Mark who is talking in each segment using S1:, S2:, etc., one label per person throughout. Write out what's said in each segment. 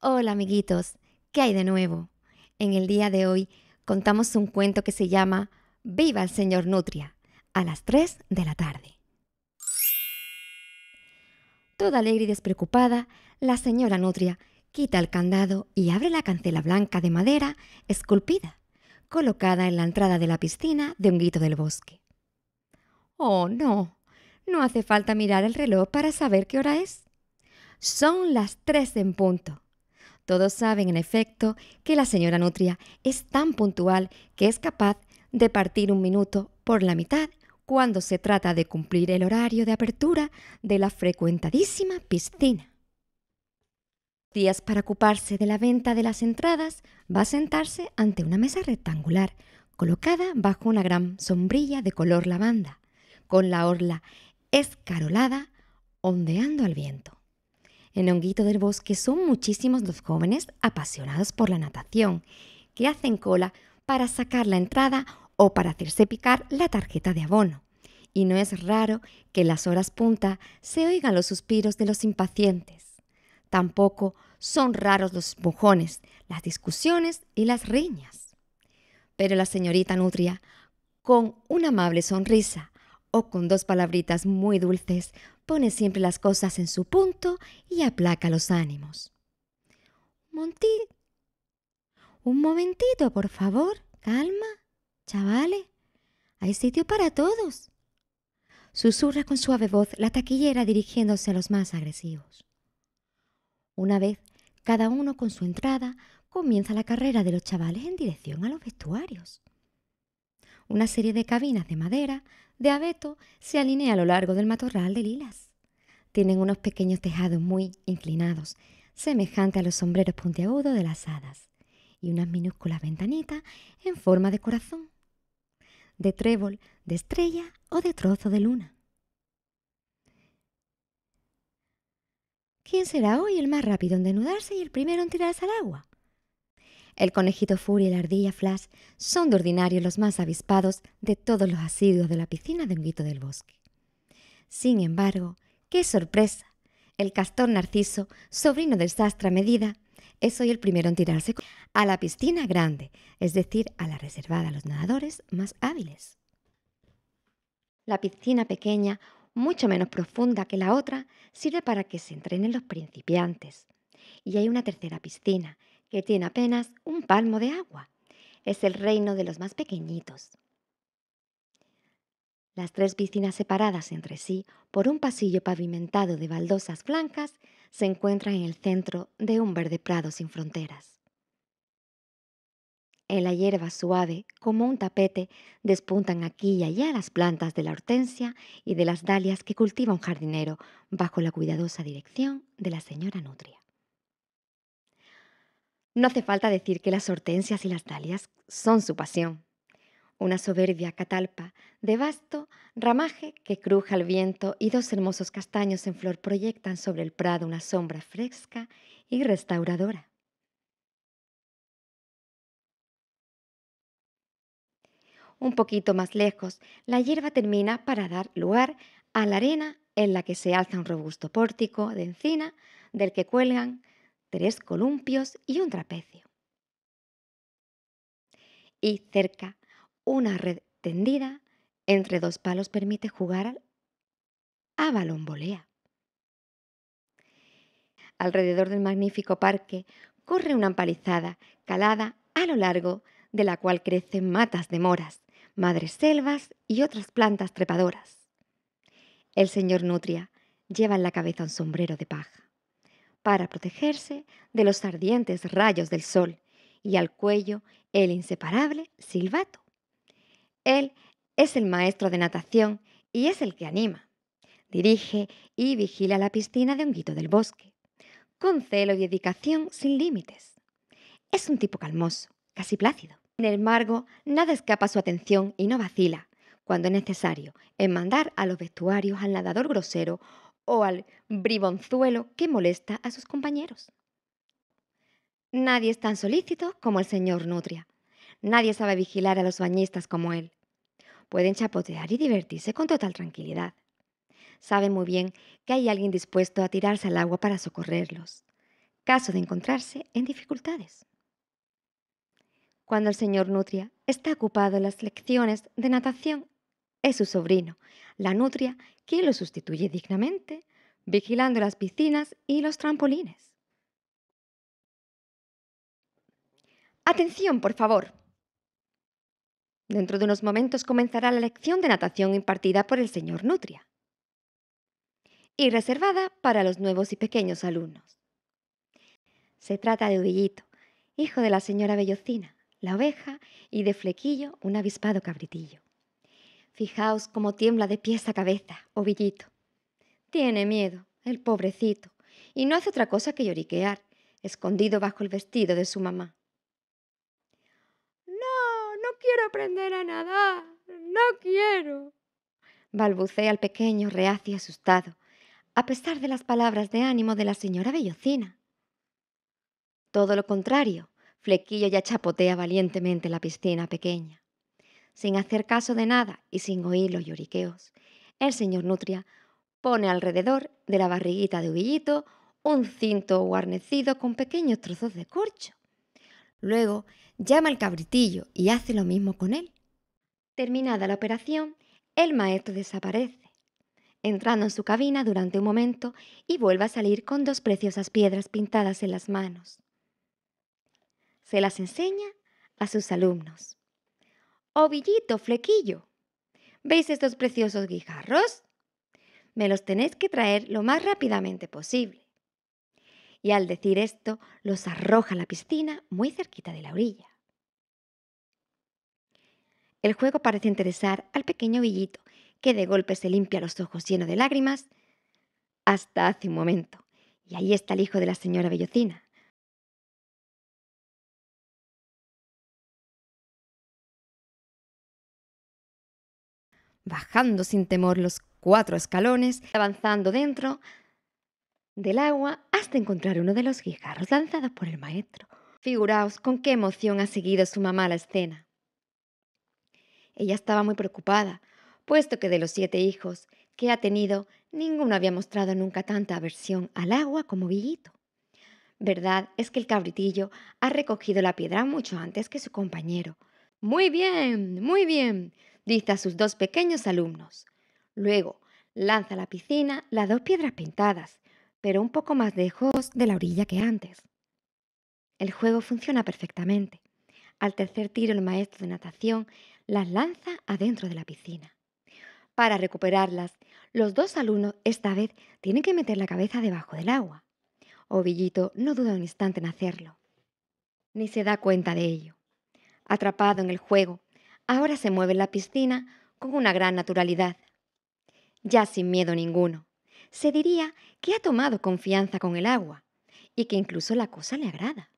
S1: Hola amiguitos, ¿qué hay de nuevo? En el día de hoy contamos un cuento que se llama Viva el señor Nutria, a las 3 de la tarde. Toda alegre y despreocupada, la señora Nutria quita el candado y abre la cancela blanca de madera esculpida, colocada en la entrada de la piscina de un grito del bosque. Oh, no, no hace falta mirar el reloj para saber qué hora es. Son las tres en punto. Todos saben, en efecto, que la señora Nutria es tan puntual que es capaz de partir un minuto por la mitad cuando se trata de cumplir el horario de apertura de la frecuentadísima piscina. Días para ocuparse de la venta de las entradas, va a sentarse ante una mesa rectangular, colocada bajo una gran sombrilla de color lavanda, con la orla escarolada ondeando al viento. En Honguito del Bosque son muchísimos los jóvenes apasionados por la natación, que hacen cola para sacar la entrada o para hacerse picar la tarjeta de abono. Y no es raro que en las horas punta se oigan los suspiros de los impacientes. Tampoco son raros los bojones, las discusiones y las riñas. Pero la señorita Nutria, con una amable sonrisa o con dos palabritas muy dulces, pone siempre las cosas en su punto y aplaca los ánimos. Monti, un momentito, por favor, calma, chavales, hay sitio para todos. Susurra con suave voz la taquillera dirigiéndose a los más agresivos. Una vez cada uno con su entrada, comienza la carrera de los chavales en dirección a los vestuarios. Una serie de cabinas de madera de abeto se alinea a lo largo del matorral de lilas. Tienen unos pequeños tejados muy inclinados, semejante a los sombreros puntiagudos de las hadas, y unas minúsculas ventanitas en forma de corazón, de trébol, de estrella o de trozo de luna. ¿Quién será hoy el más rápido en denudarse y el primero en tirarse al agua? El conejito Fury y la ardilla Flash son de ordinario los más avispados de todos los asiduos de la piscina de Honguito del Bosque. Sin embargo, ¡qué sorpresa! El castor Narciso, sobrino del sastra Medida, es hoy el primero en tirarse a la piscina grande, es decir, a la reservada a los nadadores más hábiles. La piscina pequeña, mucho menos profunda que la otra, sirve para que se entrenen los principiantes. Y hay una tercera piscina, que tiene apenas un palmo de agua. Es el reino de los más pequeñitos. Las tres piscinas separadas entre sí por un pasillo pavimentado de baldosas blancas se encuentran en el centro de un verde prado sin fronteras. En la hierba suave, como un tapete, despuntan aquí y allá las plantas de la hortensia y de las dalias que cultiva un jardinero bajo la cuidadosa dirección de la señora Nutria. No hace falta decir que las hortensias y las dalias son su pasión. Una soberbia catalpa de vasto ramaje que cruja al viento y dos hermosos castaños en flor proyectan sobre el prado una sombra fresca y restauradora. Un poquito más lejos, la hierba termina para dar lugar a la arena en la que se alza un robusto pórtico de encina del que cuelgan tres columpios y un trapecio. Y cerca, una red tendida entre dos palos permite jugar a balonbolea Alrededor del magnífico parque corre una empalizada calada a lo largo de la cual crecen matas de moras, madres selvas y otras plantas trepadoras. El señor Nutria lleva en la cabeza un sombrero de paja para protegerse de los ardientes rayos del sol y al cuello el inseparable silbato. Él es el maestro de natación y es el que anima, dirige y vigila la piscina de un guito del bosque, con celo y dedicación sin límites. Es un tipo calmoso, casi plácido. Sin embargo, nada escapa su atención y no vacila, cuando es necesario, en mandar a los vestuarios al nadador grosero o al bribonzuelo que molesta a sus compañeros. Nadie es tan solícito como el señor Nutria. Nadie sabe vigilar a los bañistas como él. Pueden chapotear y divertirse con total tranquilidad. Saben muy bien que hay alguien dispuesto a tirarse al agua para socorrerlos, caso de encontrarse en dificultades. Cuando el señor Nutria está ocupado en las lecciones de natación es su sobrino, la nutria, quien lo sustituye dignamente, vigilando las piscinas y los trampolines. Atención, por favor. Dentro de unos momentos comenzará la lección de natación impartida por el señor Nutria y reservada para los nuevos y pequeños alumnos. Se trata de Ubillito, hijo de la señora Bellocina, la oveja, y de Flequillo, un avispado cabritillo. Fijaos cómo tiembla de pies a cabeza, ovillito. Tiene miedo, el pobrecito, y no hace otra cosa que lloriquear, escondido bajo el vestido de su mamá. No, no quiero aprender a nadar, no quiero. balbucea el pequeño reacio asustado, a pesar de las palabras de ánimo de la señora Bellocina. Todo lo contrario, Flequillo ya chapotea valientemente la piscina pequeña sin hacer caso de nada y sin oír los lloriqueos, el señor Nutria pone alrededor de la barriguita de Huguillito un cinto guarnecido con pequeños trozos de corcho. Luego llama al cabritillo y hace lo mismo con él. Terminada la operación, el maestro desaparece, entrando en su cabina durante un momento y vuelve a salir con dos preciosas piedras pintadas en las manos. Se las enseña a sus alumnos villito flequillo. ¿Veis estos preciosos guijarros? Me los tenéis que traer lo más rápidamente posible. Y al decir esto, los arroja a la piscina muy cerquita de la orilla. El juego parece interesar al pequeño villito, que de golpe se limpia los ojos llenos de lágrimas, hasta hace un momento. Y ahí está el hijo de la señora Bellocina, bajando sin temor los cuatro escalones, avanzando dentro del agua hasta encontrar uno de los guijarros lanzados por el maestro. Figuraos con qué emoción ha seguido su mamá la escena. Ella estaba muy preocupada, puesto que de los siete hijos que ha tenido, ninguno había mostrado nunca tanta aversión al agua como Villito. Verdad es que el cabritillo ha recogido la piedra mucho antes que su compañero. Muy bien, muy bien, dice a sus dos pequeños alumnos. Luego, lanza a la piscina las dos piedras pintadas, pero un poco más lejos de la orilla que antes. El juego funciona perfectamente. Al tercer tiro el maestro de natación las lanza adentro de la piscina. Para recuperarlas, los dos alumnos esta vez tienen que meter la cabeza debajo del agua. Ovillito no duda un instante en hacerlo, ni se da cuenta de ello. Atrapado en el juego, ahora se mueve en la piscina con una gran naturalidad. Ya sin miedo ninguno. Se diría que ha tomado confianza con el agua y que incluso la cosa le agrada.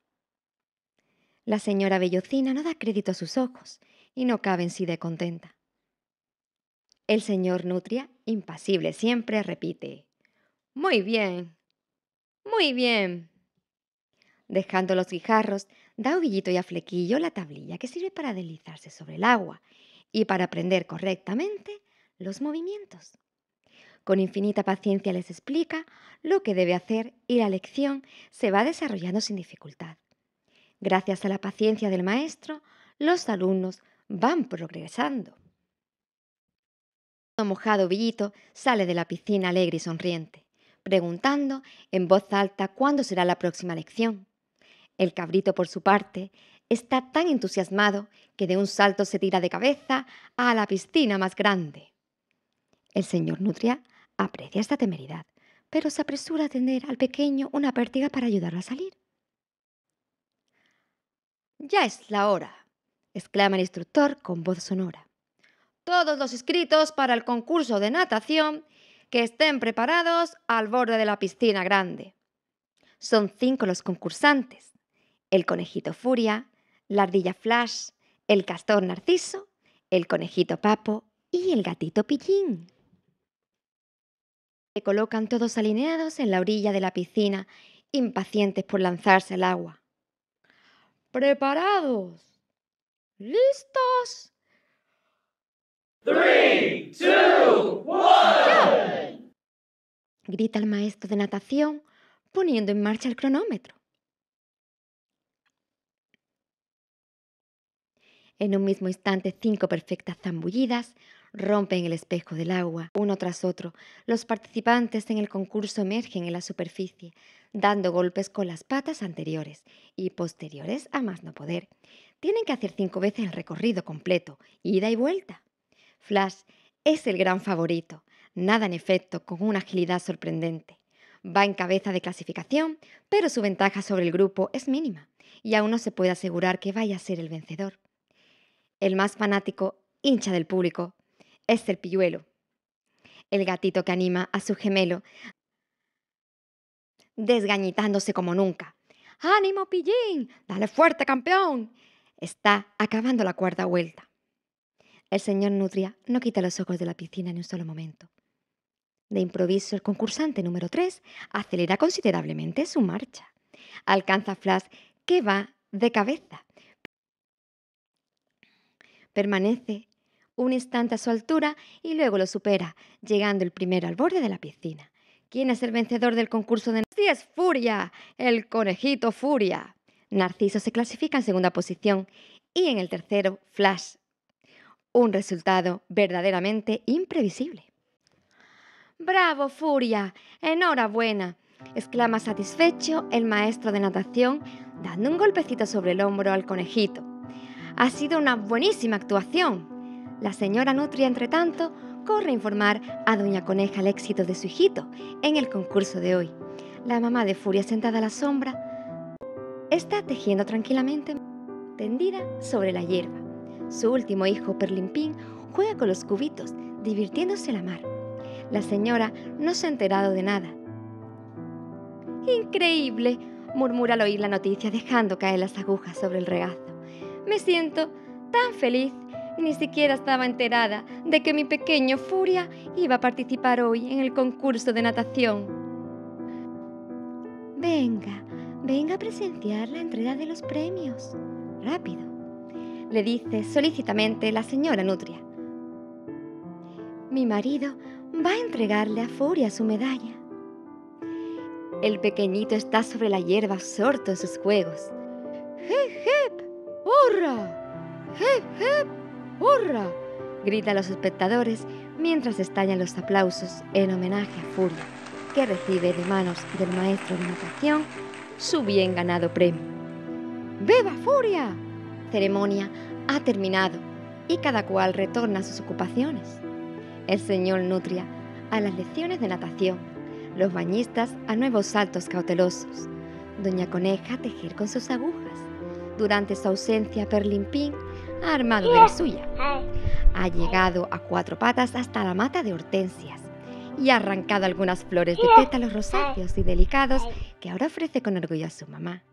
S1: La señora Bellocina no da crédito a sus ojos y no cabe en sí de contenta. El señor Nutria, impasible siempre, repite, Muy bien, muy bien, dejando los guijarros da Ovillito y a Flequillo la tablilla que sirve para deslizarse sobre el agua y para aprender correctamente los movimientos. Con infinita paciencia les explica lo que debe hacer y la lección se va desarrollando sin dificultad. Gracias a la paciencia del maestro, los alumnos van progresando. Mojado Villito sale de la piscina alegre y sonriente, preguntando en voz alta cuándo será la próxima lección. El cabrito, por su parte, está tan entusiasmado que de un salto se tira de cabeza a la piscina más grande. El señor Nutria aprecia esta temeridad, pero se apresura a tender al pequeño una pértiga para ayudarlo a salir. Ya es la hora, exclama el instructor con voz sonora. Todos los inscritos para el concurso de natación que estén preparados al borde de la piscina grande. Son cinco los concursantes el conejito furia, la ardilla flash, el castor narciso, el conejito papo y el gatito Pijín Se colocan todos alineados en la orilla de la piscina, impacientes por lanzarse al agua. ¿Preparados? ¿Listos? Three, two, one. Grita el maestro de natación poniendo en marcha el cronómetro. En un mismo instante, cinco perfectas zambullidas rompen el espejo del agua, uno tras otro. Los participantes en el concurso emergen en la superficie, dando golpes con las patas anteriores y posteriores a más no poder. Tienen que hacer cinco veces el recorrido completo, ida y vuelta. Flash es el gran favorito, nada en efecto con una agilidad sorprendente. Va en cabeza de clasificación, pero su ventaja sobre el grupo es mínima y aún no se puede asegurar que vaya a ser el vencedor el más fanático, hincha del público, es el pilluelo, el gatito que anima a su gemelo, desgañitándose como nunca. ¡Ánimo, pillín! ¡Dale fuerte, campeón! Está acabando la cuarta vuelta. El señor Nutria no quita los ojos de la piscina en un solo momento. De improviso, el concursante número 3 acelera considerablemente su marcha. Alcanza Flash, que va de cabeza. Permanece un instante a su altura y luego lo supera, llegando el primero al borde de la piscina. ¿Quién es el vencedor del concurso de Narciso? es Furia! ¡El conejito Furia! Narciso se clasifica en segunda posición y en el tercero, Flash. Un resultado verdaderamente imprevisible. ¡Bravo, Furia! ¡Enhorabuena! exclama satisfecho el maestro de natación, dando un golpecito sobre el hombro al conejito. Ha sido una buenísima actuación. La señora Nutria, entre tanto, corre a informar a Doña Coneja el éxito de su hijito en el concurso de hoy. La mamá de Furia, sentada a la sombra, está tejiendo tranquilamente, tendida sobre la hierba. Su último hijo, Perlimpín, juega con los cubitos, divirtiéndose la mar. La señora no se ha enterado de nada. ¡Increíble! murmura al oír la noticia, dejando caer las agujas sobre el regazo. Me siento tan feliz. Ni siquiera estaba enterada de que mi pequeño Furia iba a participar hoy en el concurso de natación. Venga, venga a presenciar la entrega de los premios. Rápido, le dice solícitamente la señora Nutria. Mi marido va a entregarle a Furia su medalla. El pequeñito está sobre la hierba absorto en sus juegos. ¡Hip, ¡Hurra! ¡Hep, hip! horra hurra gritan los espectadores mientras estallan los aplausos en homenaje a Furia, que recibe de manos del maestro de natación su bien ganado premio. ¡Beba Furia! Ceremonia ha terminado y cada cual retorna a sus ocupaciones. El señor Nutria a las lecciones de natación, los bañistas a nuevos saltos cautelosos, Doña Coneja a tejer con sus agujas, durante su ausencia, Pink ha armado de la oh. suya. Oh. Ha llegado a cuatro patas hasta la mata de hortensias y ha arrancado algunas flores de oh. pétalos rosáceos y delicados que ahora ofrece con orgullo a su mamá.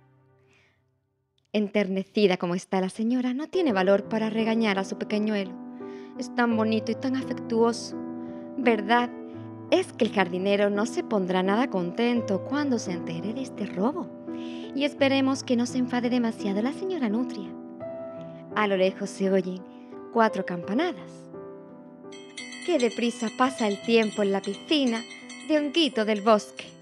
S1: Enternecida como está la señora, no tiene valor para regañar a su pequeñuelo. Es tan bonito y tan afectuoso. ¿Verdad? Es que el jardinero no se pondrá nada contento cuando se entere de este robo y esperemos que no se enfade demasiado la señora Nutria. A lo lejos se oyen cuatro campanadas. ¡Qué deprisa pasa el tiempo en la piscina de honguito del bosque!